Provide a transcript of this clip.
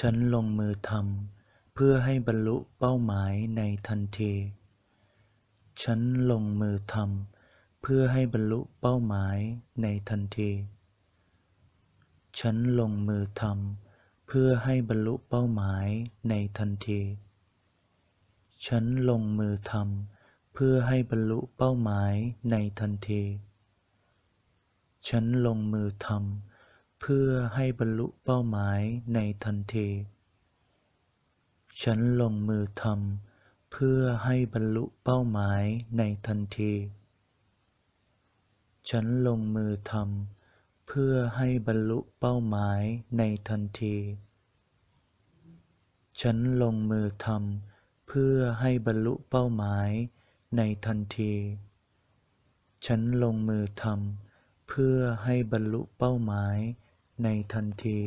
ฉันลงมือทำเพื่อให้บรรลุเป้าหมายในทันที ฉันลงมือทำเพื่อให้บรรลุเป้าหมายในทันที ฉันลงมือทำเพื่อให้บรรลุเป้าหมายในทันที ฉันลงมือทำเพื่อให้บรรลุเป้าหมายในทันที ฉันลงมือทำเพื่อให้บรรลุเป้าหมายในทันที ฉันลงมือทำเพื่อให้บรรลุเป้าหมายในทันที ฉันลงมือทำเพื่อให้บรรลุเป้าหมายในทันที ฉันลงมือทำเพื่อให้บรรลุเป้าหมายในทันที ฉันลงมือทำเพื่อให้บรรลุเป้าหมายในทันที